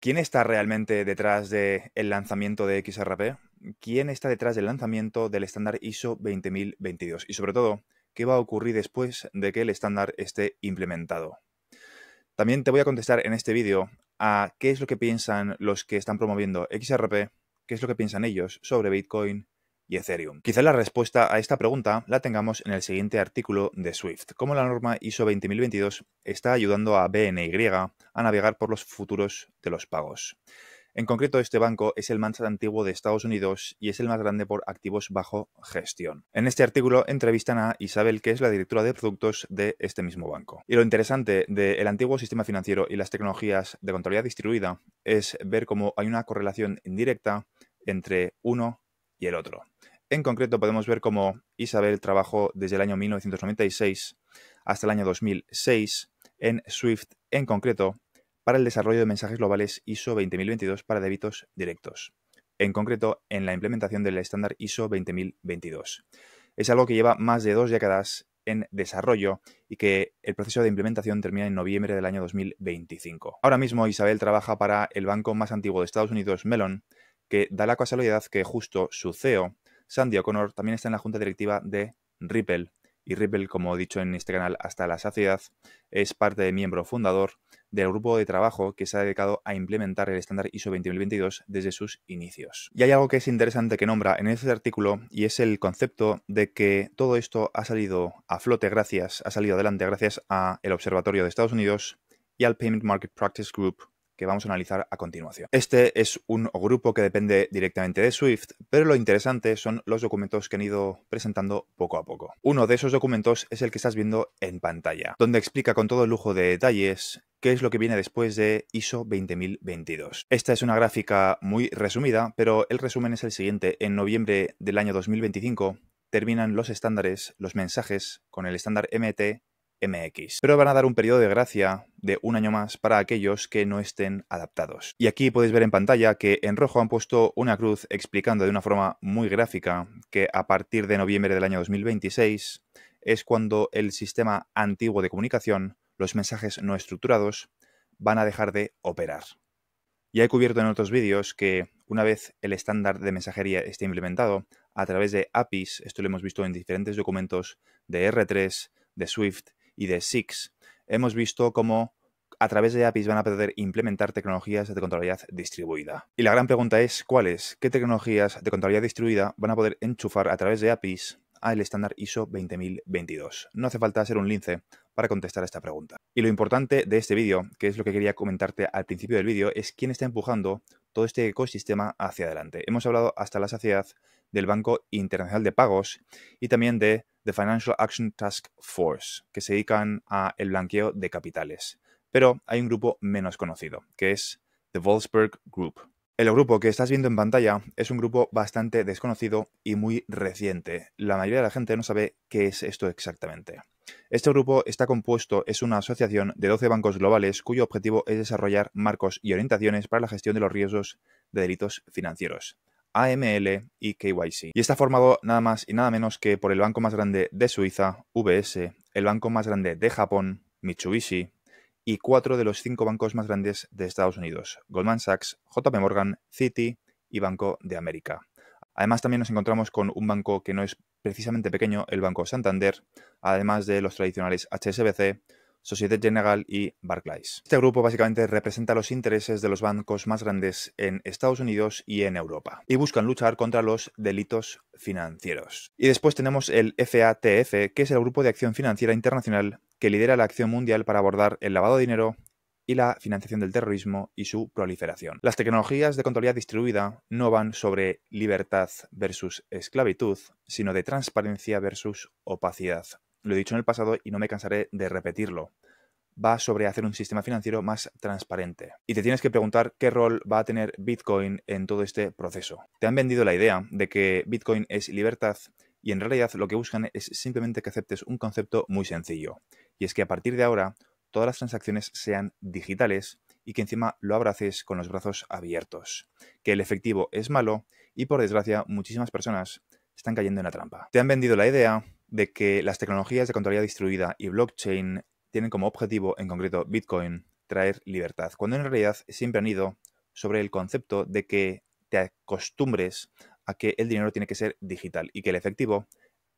¿Quién está realmente detrás del lanzamiento de XRP? ¿Quién está detrás del lanzamiento del estándar ISO 20022? Y sobre todo, ¿qué va a ocurrir después de que el estándar esté implementado? También te voy a contestar en este vídeo a qué es lo que piensan los que están promoviendo XRP, qué es lo que piensan ellos sobre Bitcoin, y Ethereum. Quizá la respuesta a esta pregunta la tengamos en el siguiente artículo de Swift, cómo la norma ISO 20022 está ayudando a BNY a navegar por los futuros de los pagos. En concreto, este banco es el más antiguo de Estados Unidos y es el más grande por activos bajo gestión. En este artículo entrevistan a Isabel, que es la directora de productos de este mismo banco. Y lo interesante del antiguo sistema financiero y las tecnologías de contabilidad distribuida es ver cómo hay una correlación indirecta entre uno y el otro. En concreto podemos ver cómo Isabel trabajó desde el año 1996 hasta el año 2006 en Swift en concreto para el desarrollo de mensajes globales ISO 20022 para débitos directos. En concreto, en la implementación del estándar ISO 20022. Es algo que lleva más de dos décadas en desarrollo y que el proceso de implementación termina en noviembre del año 2025. Ahora mismo Isabel trabaja para el banco más antiguo de Estados Unidos, Mellon, que da la casualidad que justo su CEO, Sandy O'Connor, también está en la junta directiva de Ripple. Y Ripple, como he dicho en este canal hasta la saciedad, es parte de miembro fundador del grupo de trabajo que se ha dedicado a implementar el estándar ISO 2022 desde sus inicios. Y hay algo que es interesante que nombra en este artículo y es el concepto de que todo esto ha salido a flote gracias, ha salido adelante gracias a el Observatorio de Estados Unidos y al Payment Market Practice Group que vamos a analizar a continuación. Este es un grupo que depende directamente de Swift, pero lo interesante son los documentos que han ido presentando poco a poco. Uno de esos documentos es el que estás viendo en pantalla, donde explica con todo el lujo de detalles qué es lo que viene después de ISO 20022. Esta es una gráfica muy resumida, pero el resumen es el siguiente. En noviembre del año 2025 terminan los estándares, los mensajes, con el estándar MT MX, pero van a dar un periodo de gracia de un año más para aquellos que no estén adaptados. Y aquí podéis ver en pantalla que en rojo han puesto una cruz explicando de una forma muy gráfica que a partir de noviembre del año 2026 es cuando el sistema antiguo de comunicación, los mensajes no estructurados, van a dejar de operar. Ya he cubierto en otros vídeos que una vez el estándar de mensajería esté implementado, a través de APIs, esto lo hemos visto en diferentes documentos de R3, de Swift y de Six, hemos visto cómo a través de APIs van a poder implementar tecnologías de contabilidad distribuida. Y la gran pregunta es, ¿cuáles? ¿Qué tecnologías de contabilidad distribuida van a poder enchufar a través de APIs al estándar ISO 20022? No hace falta ser un lince para contestar esta pregunta. Y lo importante de este vídeo, que es lo que quería comentarte al principio del vídeo, es quién está empujando todo este ecosistema hacia adelante. Hemos hablado hasta la saciedad del Banco Internacional de Pagos y también de The Financial Action Task Force, que se dedican a el blanqueo de capitales. Pero hay un grupo menos conocido, que es The Wolfsburg Group. El grupo que estás viendo en pantalla es un grupo bastante desconocido y muy reciente. La mayoría de la gente no sabe qué es esto exactamente. Este grupo está compuesto, es una asociación de 12 bancos globales cuyo objetivo es desarrollar marcos y orientaciones para la gestión de los riesgos de delitos financieros. AML y KYC. Y está formado nada más y nada menos que por el banco más grande de Suiza, UBS, el banco más grande de Japón, Mitsubishi, y cuatro de los cinco bancos más grandes de Estados Unidos, Goldman Sachs, JP Morgan, Citi y Banco de América. Además también nos encontramos con un banco que no es precisamente pequeño, el Banco Santander, además de los tradicionales HSBC, Société General y Barclays. Este grupo básicamente representa los intereses de los bancos más grandes en Estados Unidos y en Europa y buscan luchar contra los delitos financieros. Y después tenemos el FATF, que es el Grupo de Acción Financiera Internacional que lidera la acción mundial para abordar el lavado de dinero y la financiación del terrorismo y su proliferación. Las tecnologías de contabilidad distribuida no van sobre libertad versus esclavitud, sino de transparencia versus opacidad lo he dicho en el pasado y no me cansaré de repetirlo, va sobre hacer un sistema financiero más transparente. Y te tienes que preguntar qué rol va a tener Bitcoin en todo este proceso. Te han vendido la idea de que Bitcoin es libertad y en realidad lo que buscan es simplemente que aceptes un concepto muy sencillo. Y es que a partir de ahora todas las transacciones sean digitales y que encima lo abraces con los brazos abiertos. Que el efectivo es malo y por desgracia muchísimas personas están cayendo en la trampa. Te han vendido la idea de que las tecnologías de contabilidad distribuida y blockchain tienen como objetivo, en concreto Bitcoin, traer libertad, cuando en realidad siempre han ido sobre el concepto de que te acostumbres a que el dinero tiene que ser digital y que el efectivo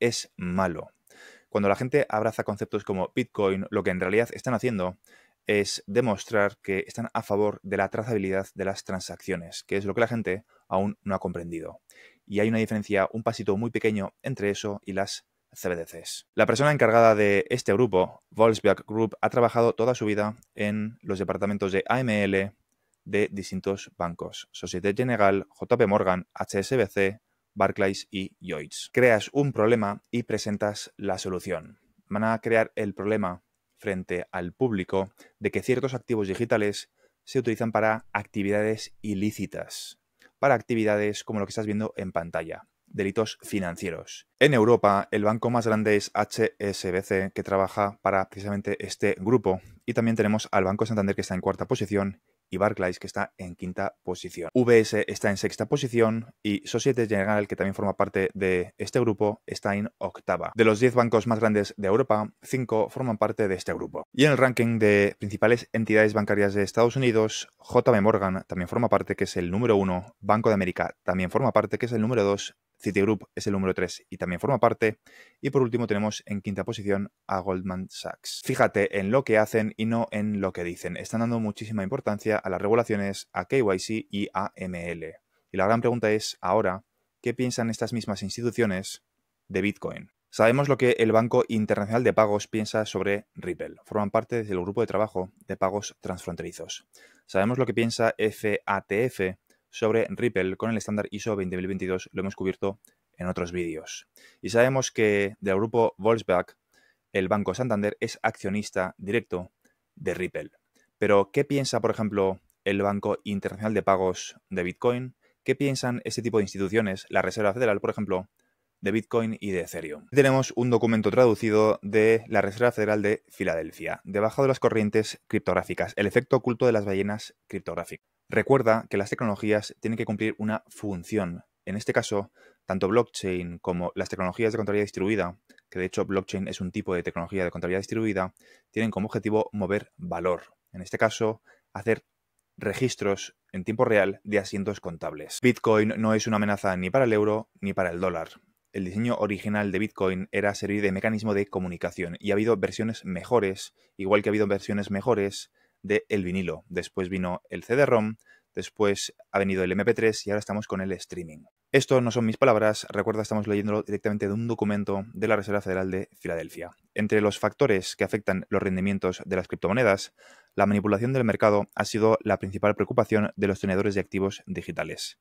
es malo. Cuando la gente abraza conceptos como Bitcoin, lo que en realidad están haciendo es demostrar que están a favor de la trazabilidad de las transacciones, que es lo que la gente aún no ha comprendido. Y hay una diferencia, un pasito muy pequeño entre eso y las la persona encargada de este grupo, Volkswagen Group, ha trabajado toda su vida en los departamentos de AML de distintos bancos, Societe General, JP Morgan, HSBC, Barclays y Lloyds. Creas un problema y presentas la solución. Van a crear el problema frente al público de que ciertos activos digitales se utilizan para actividades ilícitas, para actividades como lo que estás viendo en pantalla delitos financieros. En Europa, el banco más grande es HSBC, que trabaja para precisamente este grupo. Y también tenemos al Banco Santander, que está en cuarta posición, y Barclays, que está en quinta posición. VS está en sexta posición y Societe General, que también forma parte de este grupo, está en octava. De los 10 bancos más grandes de Europa, 5 forman parte de este grupo. Y en el ranking de principales entidades bancarias de Estados Unidos, JB Morgan también forma parte, que es el número uno. Banco de América también forma parte, que es el número 2, Citigroup es el número 3 y también forma parte. Y por último tenemos en quinta posición a Goldman Sachs. Fíjate en lo que hacen y no en lo que dicen. Están dando muchísima importancia a las regulaciones, a KYC y a ML. Y la gran pregunta es ahora, ¿qué piensan estas mismas instituciones de Bitcoin? Sabemos lo que el Banco Internacional de Pagos piensa sobre Ripple. Forman parte del grupo de trabajo de pagos transfronterizos. Sabemos lo que piensa FATF sobre Ripple con el estándar ISO 2022 lo hemos cubierto en otros vídeos. Y sabemos que del grupo Volkswagen, el Banco Santander es accionista directo de Ripple. Pero, ¿qué piensa, por ejemplo, el Banco Internacional de Pagos de Bitcoin? ¿Qué piensan este tipo de instituciones, la Reserva Federal, por ejemplo, de Bitcoin y de Ethereum. Tenemos un documento traducido de la Reserva Federal de Filadelfia, debajo de las corrientes criptográficas, el efecto oculto de las ballenas criptográficas. Recuerda que las tecnologías tienen que cumplir una función. En este caso, tanto blockchain como las tecnologías de contabilidad distribuida, que de hecho blockchain es un tipo de tecnología de contabilidad distribuida, tienen como objetivo mover valor. En este caso, hacer registros en tiempo real de asientos contables. Bitcoin no es una amenaza ni para el euro ni para el dólar. El diseño original de Bitcoin era servir de mecanismo de comunicación y ha habido versiones mejores, igual que ha habido versiones mejores de el vinilo. Después vino el CD-ROM, después ha venido el MP3 y ahora estamos con el streaming. Esto no son mis palabras, recuerda, estamos leyéndolo directamente de un documento de la Reserva Federal de Filadelfia. Entre los factores que afectan los rendimientos de las criptomonedas, la manipulación del mercado ha sido la principal preocupación de los tenedores de activos digitales.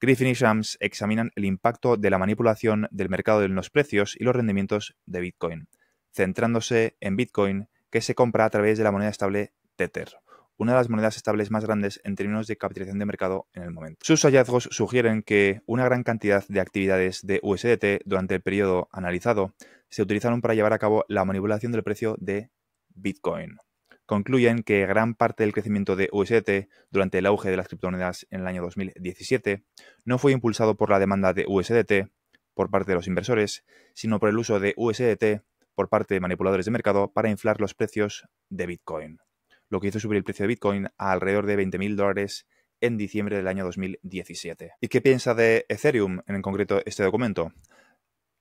Griffin y Shams examinan el impacto de la manipulación del mercado en los precios y los rendimientos de Bitcoin, centrándose en Bitcoin, que se compra a través de la moneda estable Tether, una de las monedas estables más grandes en términos de capitalización de mercado en el momento. Sus hallazgos sugieren que una gran cantidad de actividades de USDT durante el periodo analizado se utilizaron para llevar a cabo la manipulación del precio de Bitcoin. Concluyen que gran parte del crecimiento de USDT durante el auge de las criptomonedas en el año 2017 no fue impulsado por la demanda de USDT por parte de los inversores, sino por el uso de USDT por parte de manipuladores de mercado para inflar los precios de Bitcoin lo que hizo subir el precio de Bitcoin a alrededor de 20.000 dólares en diciembre del año 2017. ¿Y qué piensa de Ethereum, en concreto este documento?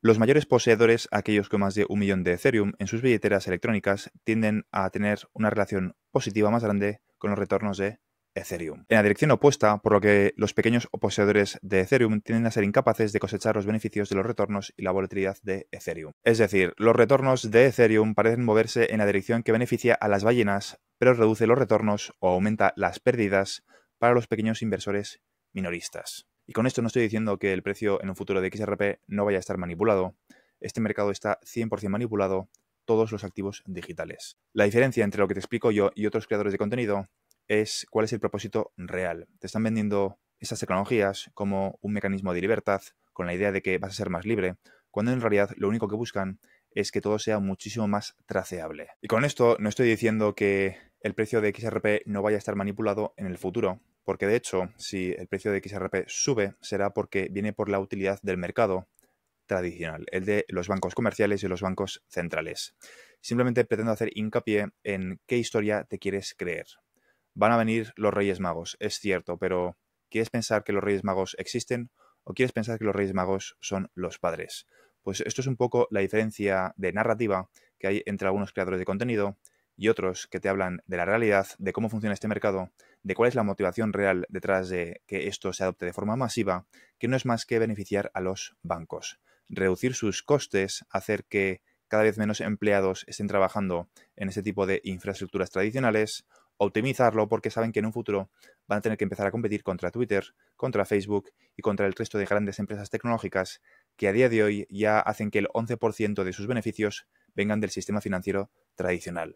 Los mayores poseedores, aquellos con más de un millón de Ethereum en sus billeteras electrónicas, tienden a tener una relación positiva más grande con los retornos de Ethereum. En la dirección opuesta, por lo que los pequeños poseedores de Ethereum tienden a ser incapaces de cosechar los beneficios de los retornos y la volatilidad de Ethereum. Es decir, los retornos de Ethereum parecen moverse en la dirección que beneficia a las ballenas, pero reduce los retornos o aumenta las pérdidas para los pequeños inversores minoristas. Y con esto no estoy diciendo que el precio en un futuro de XRP no vaya a estar manipulado. Este mercado está 100% manipulado, todos los activos digitales. La diferencia entre lo que te explico yo y otros creadores de contenido es cuál es el propósito real. Te están vendiendo estas tecnologías como un mecanismo de libertad, con la idea de que vas a ser más libre, cuando en realidad lo único que buscan es que todo sea muchísimo más traceable. Y con esto no estoy diciendo que el precio de XRP no vaya a estar manipulado en el futuro, porque de hecho, si el precio de XRP sube, será porque viene por la utilidad del mercado tradicional, el de los bancos comerciales y los bancos centrales. Simplemente pretendo hacer hincapié en qué historia te quieres creer, van a venir los Reyes Magos, es cierto, pero ¿quieres pensar que los Reyes Magos existen o quieres pensar que los Reyes Magos son los padres? Pues esto es un poco la diferencia de narrativa que hay entre algunos creadores de contenido y otros que te hablan de la realidad, de cómo funciona este mercado, de cuál es la motivación real detrás de que esto se adopte de forma masiva, que no es más que beneficiar a los bancos, reducir sus costes, hacer que cada vez menos empleados estén trabajando en este tipo de infraestructuras tradicionales optimizarlo porque saben que en un futuro van a tener que empezar a competir contra Twitter, contra Facebook y contra el resto de grandes empresas tecnológicas que a día de hoy ya hacen que el 11% de sus beneficios vengan del sistema financiero tradicional.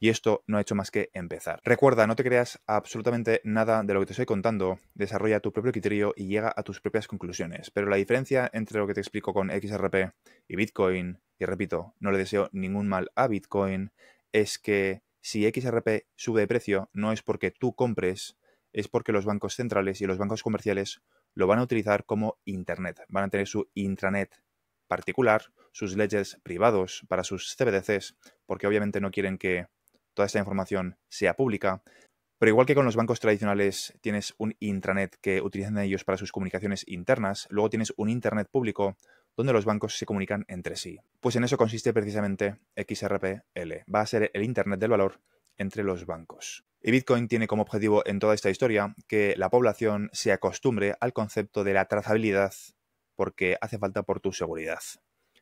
Y esto no ha hecho más que empezar. Recuerda, no te creas absolutamente nada de lo que te estoy contando, desarrolla tu propio criterio y llega a tus propias conclusiones. Pero la diferencia entre lo que te explico con XRP y Bitcoin, y repito, no le deseo ningún mal a Bitcoin, es que si XRP sube de precio, no es porque tú compres, es porque los bancos centrales y los bancos comerciales lo van a utilizar como Internet. Van a tener su intranet particular, sus ledgers privados para sus CBDCs, porque obviamente no quieren que toda esta información sea pública. Pero igual que con los bancos tradicionales tienes un intranet que utilizan ellos para sus comunicaciones internas, luego tienes un internet público donde los bancos se comunican entre sí. Pues en eso consiste precisamente XRPL. Va a ser el Internet del valor entre los bancos. Y Bitcoin tiene como objetivo en toda esta historia que la población se acostumbre al concepto de la trazabilidad porque hace falta por tu seguridad.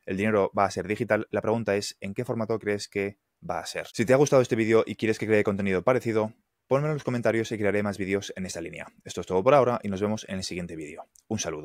El dinero va a ser digital, la pregunta es en qué formato crees que va a ser. Si te ha gustado este vídeo y quieres que cree contenido parecido, ponme en los comentarios y crearé más vídeos en esta línea. Esto es todo por ahora y nos vemos en el siguiente vídeo. Un saludo.